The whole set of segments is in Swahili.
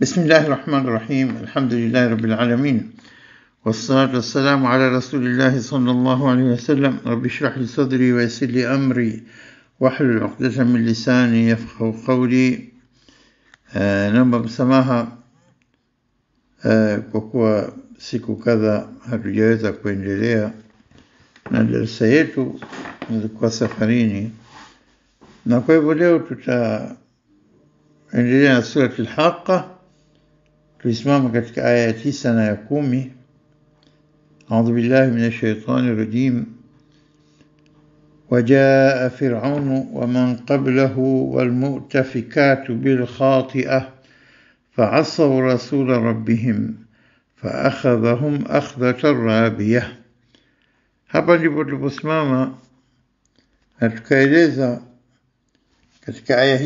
بسم الله الرحمن الرحيم الحمد لله رب العالمين والصلاة والسلام على رسول الله صلى الله عليه وسلم رب اشرح لي صدري ويسر لي أمري واحلل عقدة من لساني يفقه قولي آه نمى بسماها آه كوكوا سيكو كذا هل جايزا كوين جليا نادر سيتو نذكوا سفريني نكوي بوليو تتا عندنا سورة الحاقة Присмама, katika aya ya tisa na ya أعوذ بالله من الشيطان الرجيم وجاء فرعون ومن قبله والمؤتفكات بالخاطئة فعصوا رسول ربهم فأخذهم أخذة رابية hapa ndipo tuliposimama na tukaeleza katika aya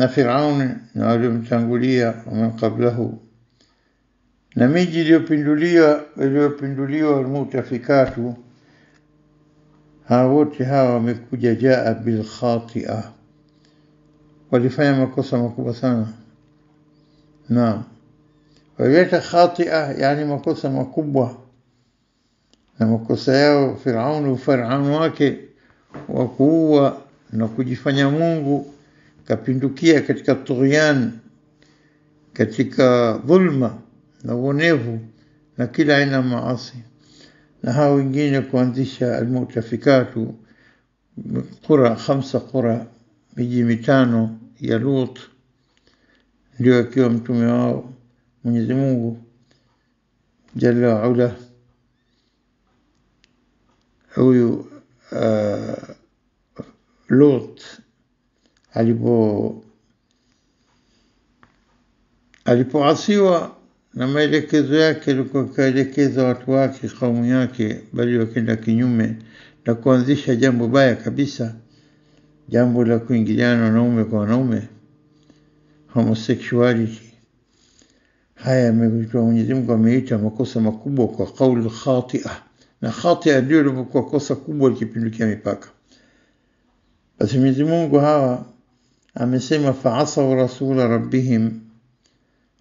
na Firauni na waliomtangulia waman qablahu na miji iliyopinduliwa iliyopinduliwa almutafikatu hawa wote hawa wamekuja jaa bilkhatia walifanya makosa makubwa sana naam waliweta khatia yani makosa makubwa na makosa yao firaun ufaraunu wake wakuua na kujifanya mungu kapindukia katika tughyan, katika dhulma na uonevu na kila aina ya maasi, na hao wengine kuanzisha almutafikatu qura khamsa, qura miji mitano ya Lut, ndio akiwa mtume wao Mwenyezi Mungu jalla waula huyu uh, Lut alipo alipoasiwa na maelekezo yake alikuwa akiwaelekeza watu wake kaumu yake, bali wakenda kinyume na kuanzisha jambo baya kabisa, jambo la kuingiliana wanaume kwa wanaume, homosexuality. Haya yameitwa, mwenyezimungu ameita makosa makubwa kwa kauli khatia, na khatia ndio limekuwa kosa kubwa likipindukia mipaka. Basi mwenyezimungu hawa amesema faasau rasula rabbihim,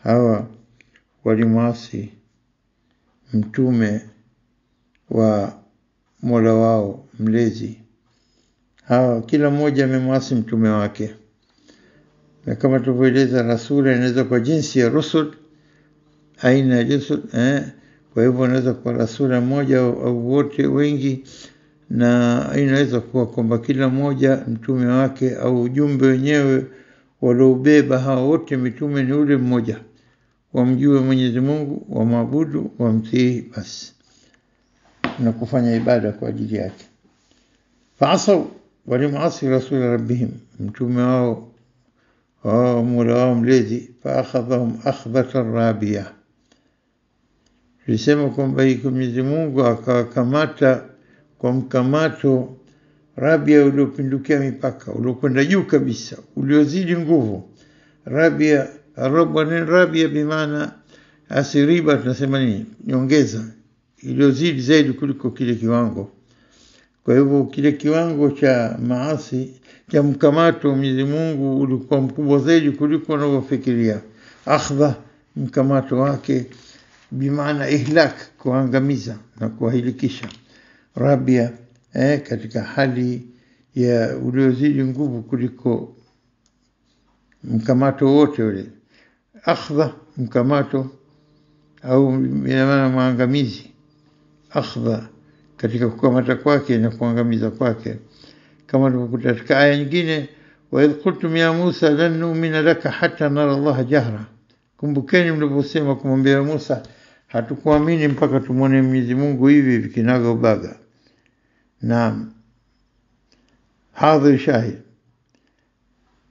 hawa walimwasi mtume wa mola wao mlezi. Hawa kila mmoja amemwasi mtume wake, na kama tulivyoeleza, rasula inaweza kwa jinsi ya rusul, aina ya rusul eh. Kwa hivyo anaweza kuwa rasula mmoja au wote wengi na inaweza kuwa kwamba kila mmoja mtume wake au ujumbe wenyewe waliobeba hawa wote mitume ni ule mmoja, wamjue Mwenyezi Mungu, wamwabudu, wamtii basi na kufanya ibada kwa ajili yake. Faasau, walimasi rasuli rabbihim, mtume wao wao mola wao mlezi. Faakhadhahum akhdhatan rabia, tulisema kwamba Mwenyezi Mungu akawakamata kwa mkamato rabia uliopindukia mipaka, uliokwenda juu kabisa, uliozidi nguvu. Rabia roban rabia, bimaana asiriba, tunasema nini, nyongeza iliyozidi zaidi kuliko kile kiwango. Kwa hivyo kile kiwango cha maasi cha mkamato Mwenyezi Mungu ulikuwa mkubwa zaidi kuliko unavyofikiria. Akhdha, mkamato wake bimaana ihlak, kuangamiza na kuwahilikisha. Rabia eh, katika hali ya uliozidi nguvu kuliko mkamato wote ule, akhdha mkamato au maana maangamizi, akhdha katika kukamata kwake na kuangamiza kwake, kama tulivyokuta katika aya nyingine, waidh idh qultum ya Musa lan nu'mina laka hata nara llaha jahra, kumbukeni mlivyosema kumwambia Musa, hatukuamini mpaka tumwone Mwenyezi Mungu hivi vikinaga ubaga. نعم حاضر شاهد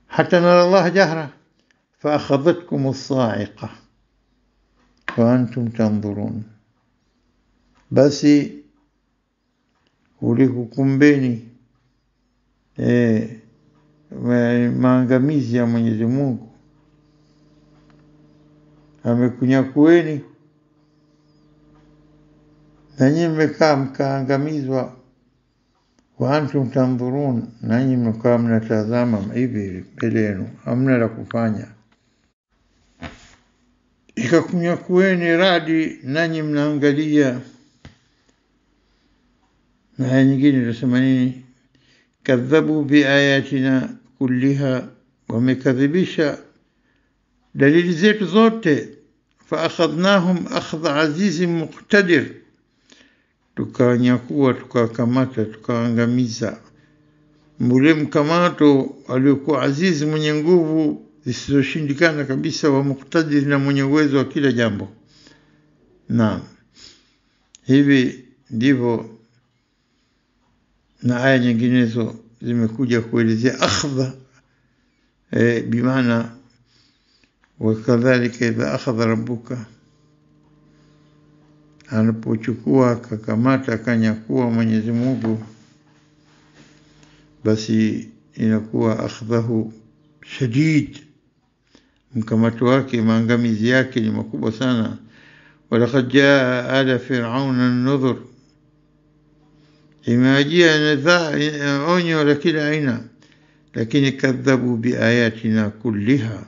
حتى نرى الله جهرة فأخذتكم الصاعقة وأنتم تنظرون بس وليكم بيني إيه ما نقميز يا من يزمونك أما كن يكويني نجم بكام كان قميز وقت wa tandhurun, nanyi mkawa mnatazama hivi mbele yenu, hamna la kufanya. Ikakunyakueni radi, nanyi mnaangalia. Na aya nyingine itasema nini? Kadhabu biayatina kulliha, wamekadhibisha dalili zetu zote. Faakhadhnahum akhdha azizin muqtadir tukanyakua tukakamata tukaangamiza Mbule mkamato aliokuwa azizi mwenye nguvu zisizoshindikana kabisa wa muktadir na mwenye uwezo wa kila jambo. Naam, hivi ndivyo na aya nyinginezo zimekuja kuelezea akhdha e, eh, bimaana wakadhalika idha akhadha rabbuka anapochukua akakamata akanyakua Mwenyezi Mungu, basi inakuwa akhdhahu shadid, mkamato wake maangamizi yake ni makubwa sana. walaqad jaa ala firauna nudhur, imewajia onyo la kila aina, lakini kadhabu biayatina kulliha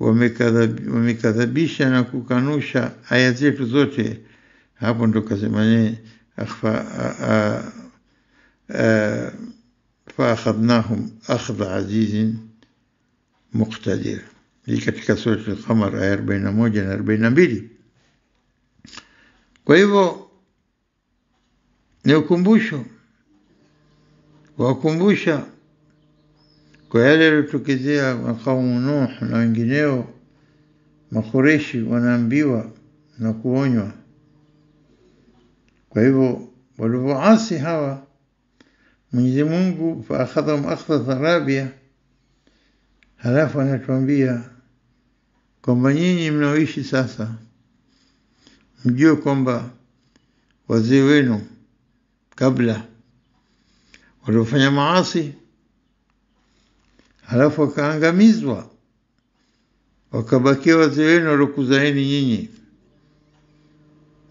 wamekadhabisha na kukanusha aya zetu zote. Hapo ndo kasema yeye faakhadnahum akhdha azizin muktadir Hii katika surat al aya arobaini na moja na na mbili Kwa hivyo ni ukumbusho wakumbusha kwa yale yaliotokezea makaumu Nuh na wengineo makureshi wanaambiwa na kuonywa. Kwa hivyo walivoasi hawa, Mwenyezi Mungu faakhadhahum akhdhatan rabia, halafu anatuambia kwamba nyinyi mnaoishi sasa, mjue kwamba wazee wenu kabla waliofanya maasi halafu wakaangamizwa, wakabakia wazee wenu waliokuzaeni nyinyi.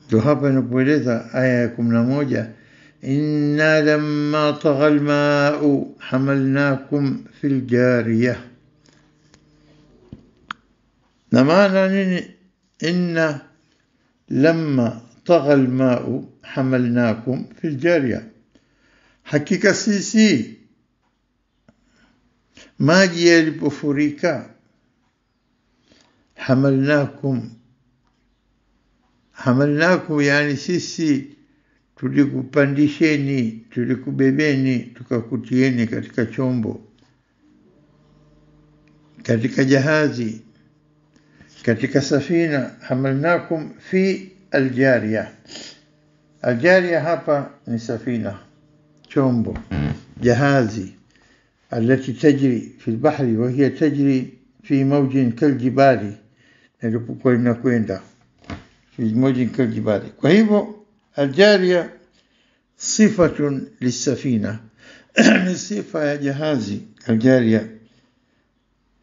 Ndo hapa inapoeleza aya ya kumi na moja inna lamma tagha almau hamalnakum fi ljariya. Na maana nini? inna lamma tagha almau hamalnakum fi ljariya, hakika sisi maji yalipofurika hamalnakum hamalnakum yani sisi tulikupandisheni tulikubebeni tukakutieni katika chombo katika jahazi katika safina hamalnakum fi aljaria aljaria hapa ni safina chombo jahazi التي تجري في البحر وهي تجري في موج كالجبال nilipokuwa inakwenda moja kaljibali. Kwa hivyo aljaria sifatun lisafina ni sifa ya jahazi aljaria.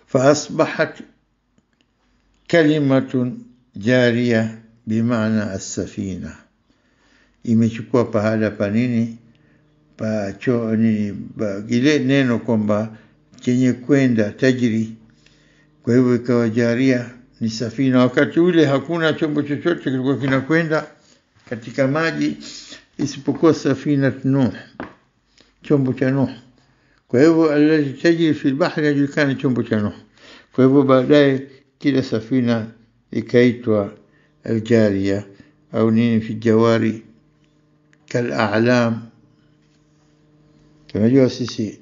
Faasbahat kalimatun jaria bimaana assafina, imechukua pahala pa nini pa cho, ni, ba gile neno kwamba chenye kwenda tajiri. Kwa hivyo ikawa jaria ni safina. Wakati ule hakuna chombo chochote kilikuwa kinakwenda katika maji isipokuwa safina Nuh, chombo cha Nuh. Kwa hivyo alladhi tajiri fi bahri yajulikana chombo cha Nuh. Kwa hivyo baadaye kila safina ikaitwa aljaria au nini fi jawari kalalam Tunajua sisi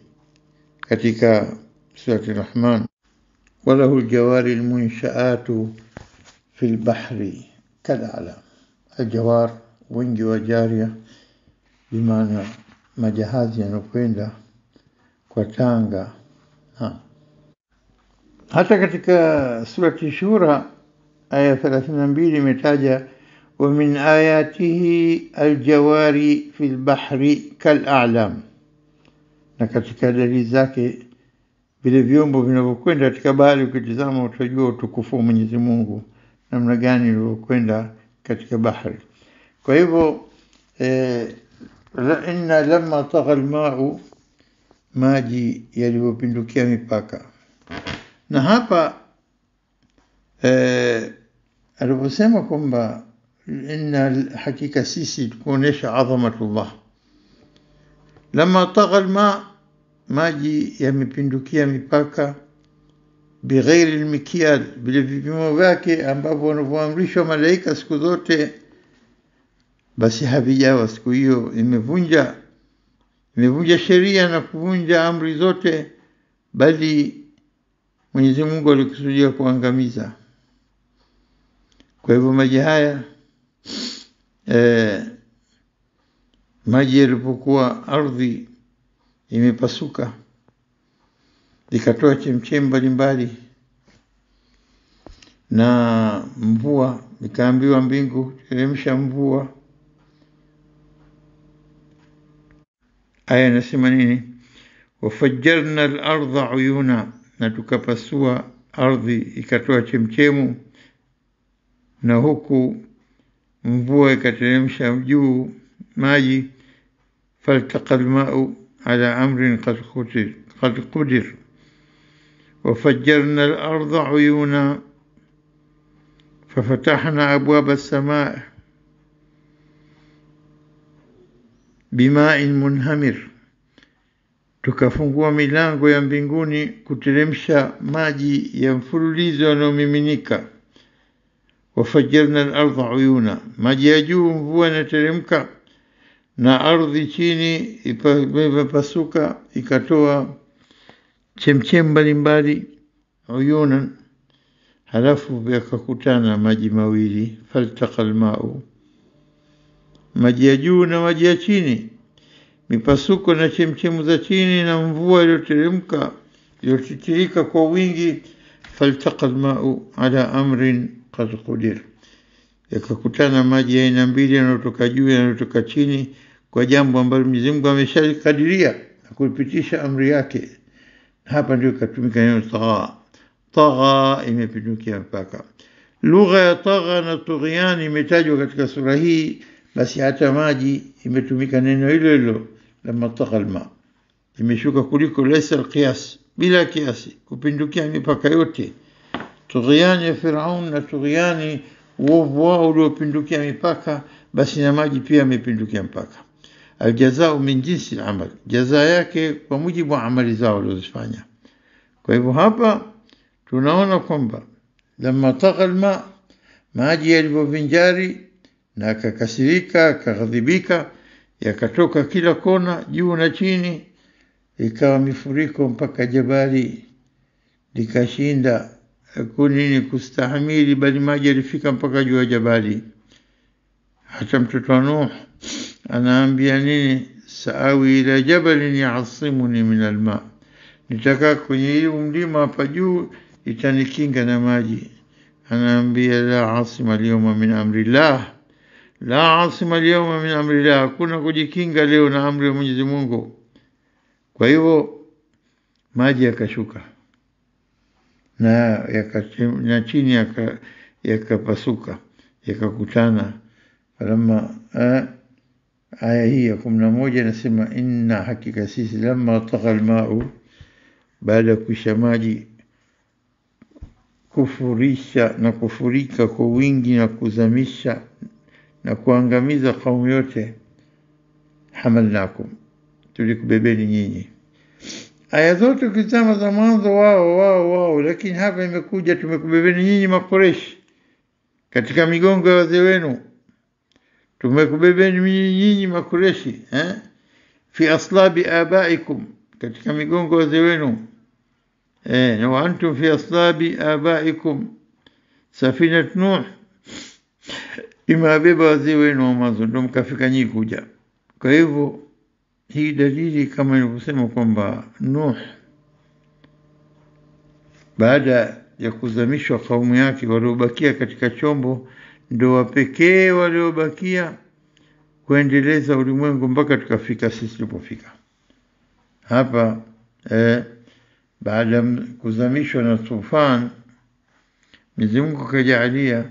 katika surati Rahman, walahu ljawari lmunshaatu fi lbahri kalalam, aljawar wingi wa jaria, bimaana majahazi yanakwenda kwa tanga ha. Hata katika surati Shura aya 32 imetaja wa min ayatihi aljawari fi lbahri kalalam na katika dalili zake vile vyombo vinavyokwenda katika bahari, ukitizama utajua utukufu wa Mwenyezi Mungu namna gani ulivyokwenda katika bahari. Kwa hivyo eh, inna lamma tagha lmau maji yaliyopindukia mipaka. Na hapa eh, kwamba inna, hakika sisi tukuonyesha adhamatullah lama tagha lma maji yamepindukia mipaka, bighairi lmikiad, vile vipimo vyake ambavyo wanavyoamrishwa malaika siku zote, basi havijawa siku hiyo, imevunja imevunja sheria na kuvunja amri zote, bali Mwenyezi Mungu alikusudia kuangamiza. Kwa hivyo maji haya eh, maji yalipokuwa ardhi imepasuka ikatoa chemchem mbalimbali na mvua ikaambiwa mbingu teremsha mvua aya anasema nini wafajarna lardha uyuna na tukapasua ardhi ikatoa chemchemu na huku mvua ikateremsha juu maji فالتقى الماء على أمر قد قدر, قد قدر وفجرنا الأرض عيونا ففتحنا أبواب السماء بماء منهمر تكفنقوا ميلانغو ينبنغوني كترمشا ماجي ينفر ينفلوليزو ميمينيكا وفجرنا الأرض عيونا ماجي يجوهم هو نترمكا na ardhi chini imepasuka ikatoa chemchem mbalimbali uyunan, halafu yakakutana maji mawili, faltaka lmau maji ya juu na maji ya chini, mipasuko na chemchemu za chini na mvua iliyoteremka iliyotitirika kwa wingi, faltaka lmau ala amrin kad kudir yakakutana maji aina mbili yanayotoka juu yanayotoka chini kwa jambo ambalo Mwenyezi Mungu ameshalikadiria na kuipitisha amri yake. Hapa ndio ikatumika neno taa taa imepindukia mpaka. Lugha ya tagha na tughyan imetajwa katika sura hii, basi hata maji imetumika neno hilo hilo la matagha alma, imeshuka kuliko laisa alqiyas, bila kiasi, kupindukia mipaka yote. tughiani ya Firaun na tughiani Uovu wao uliopindukia mipaka, basi na maji pia yamepindukia mpaka. Aljazau min jinsi al-amal, jaza yake kwa mujibu wa amali zao walizofanya. Kwa hivyo hapa tunaona kwamba lamma tagha lma maji yalivyovinjari na akakasirika akaghadhibika, yakatoka kila kona, juu na chini, ikawa mifuriko mpaka jabali likashinda kunini kustahamili, bali maji yalifika mpaka juu ya jabali. Hata mtoto wa Nuh anaambia nini? saawi ila jabalin yaasimuni min alma, nitakaa kwenye hiu mlima hapa juu itanikinga na maji. Anaambia la asima alyawma min amrillah, la asima alyawma min amrillah, hakuna kujikinga leo na amri ya Mwenyezi Mungu. Kwa hivyo maji yakashuka na, chini yakapasuka yakakutana. Falamma aya hii ya kumi na moja inasema inna, hakika sisi, lamma tagha lmau baada ya kuisha maji, kufurisha na kufurika kwa wingi na kuzamisha na kuangamiza kaumu yote, hamalnakum, tulikubebeni nyinyi Aya zote ukizama za mwanzo wao wao wao, lakini hapa imekuja tumekubebeni nyinyi makoreshi katika migongo ya wazee wenu, tumekubebeni nyinyi makoreshi eh? fi aslabi abaikum, katika migongo ya wazee wenu eh, na waantum fi aslabi abaikum. Safinat Nuh imewabeba wazee wenu wa mwanzo, ndo mkafika nyinyi kuja, kwa hivyo hii dalili kama ilivyosema kwamba Nuh baada ya kuzamishwa kaumu yake waliobakia katika chombo ndo wapekee waliobakia kuendeleza ulimwengu mpaka tukafika sisi tulipofika hapa eh, baada ya kuzamishwa na tufan Mwenyezi akajaalia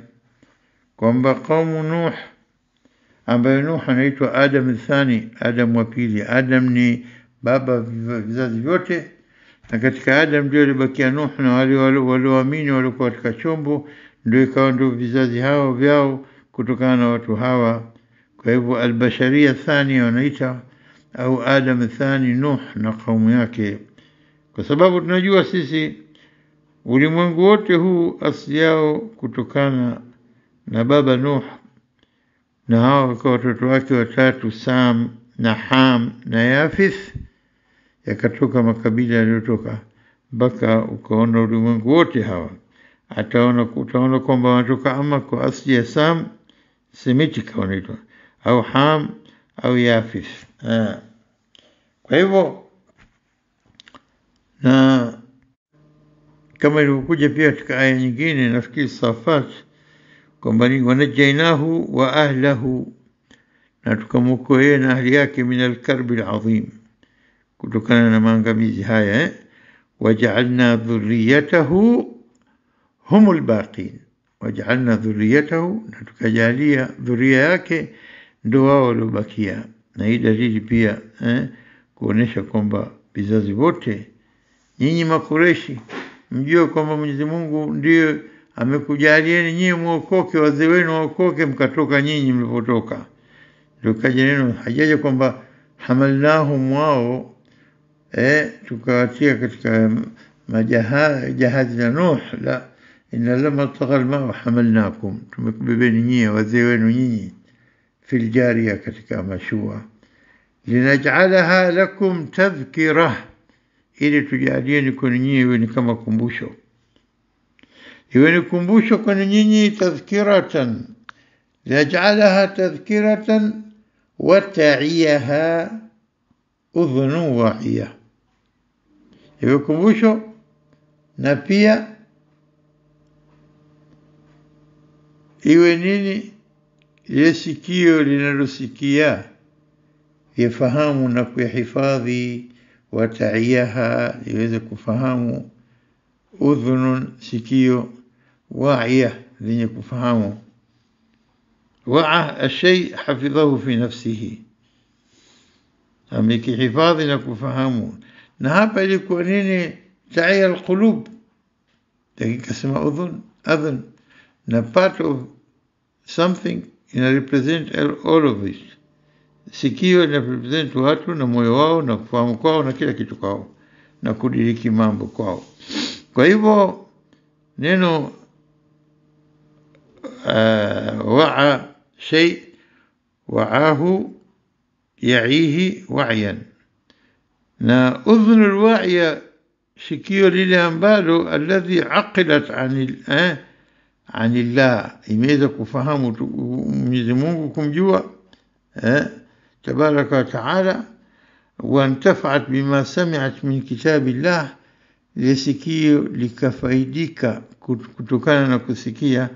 kwamba kaumu Nuh ambaye Nuh anaitwa Adam thani Adam wa pili. Adam ni baba vizazi vyote, na katika Adam ndio alibakia Nuh na wale walioamini waliokuwa katika chombo, ndio ikawa ndio vizazi hao vyao kutokana na watu hawa. Kwa hivyo albasharia thani wanaita au Adam thani, Nuh na kaumu yake, kwa sababu tunajua sisi ulimwengu wote huu asili yao kutokana na baba Nuh na hawa wakawa watoto wake watatu Sam na Ham na Yafith, yakatoka makabila yaliyotoka mpaka ukaona ulimwengu wote hawa. Ataona, utaona kwamba wanatoka ama kwa asli ya Sam, Semitika wanaitwa au Ham au Yafith. Ah. Kwa hivyo na kama ilivyokuja pia katika aya nyingine, nafikiri Safat kwamba wanajainahu wa ahlahu, na tukamwokoa yeye na ahli yake, min alkarbi aladhim, kutokana na maangamizi haya. Eh? Wajaalna dhuriyatahu hum lbaqin, wajaalna dhuriyatahu, na tukajalia dhuria yake ndo wao waliobakia. Na hii dalili pia eh, kuonesha kwamba vizazi vyote, nyinyi Makureshi mjue kwamba Mwenyezi Mungu amekujalieni nyinyi muokoke, wazee wenu waokoke, mkatoka nyinyi mlipotoka. Ndio kaja neno hajaja kwamba hamalnahum wao e, tukawatia katika majahazi la Nuh, la inna lama tagha almau hamalnakum, tumekubebeni nyinyi wazee wenu nyinyi, filjaria, katika mashua, linajalaha lakum tadhkira, ili tujalieni kwenu nyinyi ni kama kumbusho يبقى نكمبوشك نيني تذكرة ليجعلها تذكرة وتعيها أذن واعية يبقى نكمبوشو نبيا iwe nini ile sikio linalosikia yafahamu na kuyahifadhi wataiaha liweze kufahamu udhunun sikio واعية لن يكون يفهموا وعى الشيء حفظه في نفسه أمريكي حفاظ لك فهموا نها بالكونيني تعي القلوب لكن كسم أذن أذن نا part of something in a represent all of it سكيو نا represent واتو نا مويو واو نا فهم كواو نا كلا كتو كواو نا كودي ريكي مامبو كواو كويبو نينو آه، وعى شيء وعاه يعيه وعيا نا أذن الواعية شكيو بالو الذي عقلت عن آه، عن الله إميدك وفهموا ميزمونكم جوا آه، تبارك وتعالى وانتفعت بما سمعت من كتاب الله لسكيو لكفايديك كتكان نكسكيه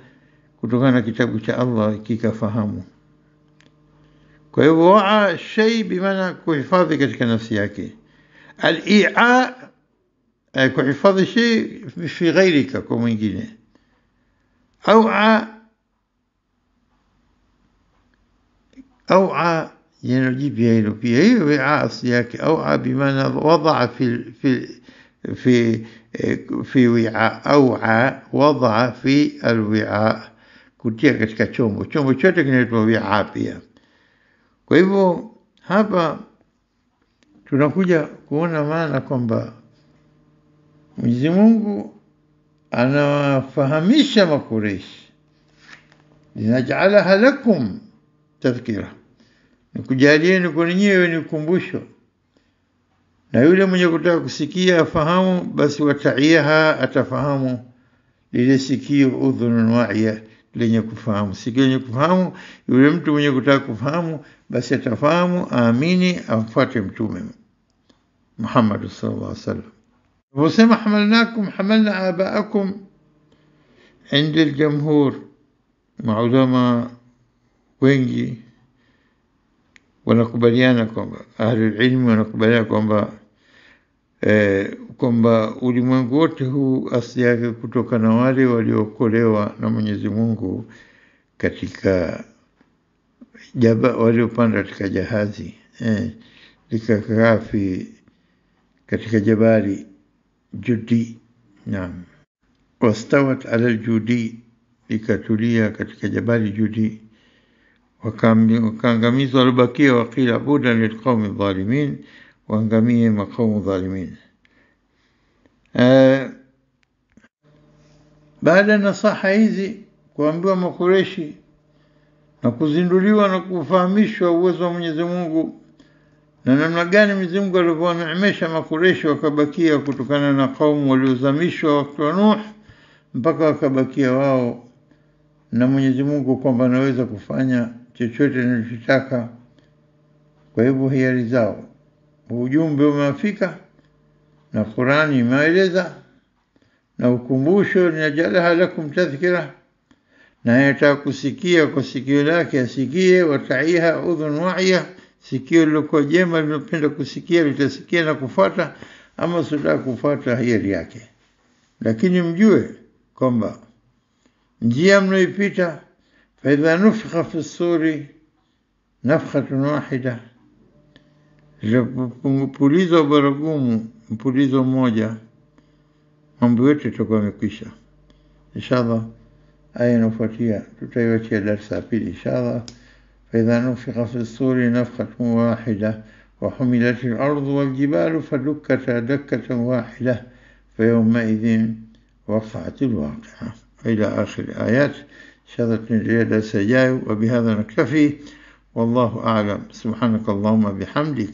kutokana na kitabu cha Allah kikafahamu. Kwa hivyo waa shay bimaana kuhifadhi katika nafsi yake, al-i'aa kuhifadhi shay fi ghairika, kwa mwingine aua aua يعني نجيب هيلو في هي وعاء السياك أوعى بمعنى وضع fi, fi, في في وعاء أوعى وضع في الوعاء kutia katika chombo, chombo chote kinaitwa afya. Kwa hivyo hapa tunakuja kuona maana kwamba Mwenyezi Mungu anawafahamisha Makureishi, linajalaha lakum tadhkira, nikujalieni kwa ninyewe ni ukumbusho, na yule mwenye kutaka kusikia afahamu, basi wataiaha, atafahamu lile sikio, udhunun waia lenye kufahamu. Sikio lenye kufahamu, yule mtu mwenye kutaka kufahamu, basi atafahamu, aamini, amfuate Mtume Muhammad sallallahu alaihi wasallam. Aliposema hamalnakum hamalna abaakum inda aljamhur, maulama wengi wanakubaliana kwamba ahlulilmi wanakubaliana kwamba eh, kwamba ulimwengu wote huu asili yake kutoka na wale waliokolewa na Mwenyezi Mungu katika jaba waliopanda katika jahazi eh, likakaafi katika jabali judi naam wastawat ala judi likatulia katika jabali judi wakaangamizwa walobakia wakila buda lilqaumi dhalimin waangamie makaumu dhalimin. baada ya nasaha hizi kuambiwa Makureshi na kuzinduliwa na kufahamishwa uwezo wa Mwenyezi Mungu na namna gani Mwenyezi Mungu alivyowaneemesha Makureshi wakabakia kutokana na kaumu waliozamishwa wakati wa Nuh mpaka wakabakia wao na Mwenyezi Mungu kwamba anaweza kufanya chochote ninachotaka kwa hivyo hiari zao ujumbe umewafika na Qurani imeeleza na ukumbusho, linajalaha lakum tadhkira, na yataka kusikia kwa sikio lake asikie, wataiha udhun waiya, sikio lilokuwa jema linapenda kusikia litasikia na kufata ama sitaka kufata hiari yake. Lakini mjue kwamba njia mnaipita, faidha nufikha fi ssuri nafkhatun wahida Pulizo baragumu, mpulizo moja, mambo yote tutakuwa amekwisha inshallah. Aya inafuatia tutaiwachia darsa ya pili inshallah. faidha nufika fi suri nafkatun wahida وحملت الأرض والجبال فدكتا دكة واحدة فيومئذ وقعت الواقعة إلى آخر الآيات شهدت الرياضة سجاي وبهذا نكتفي والله أعلم سبحانك اللهم بحمدك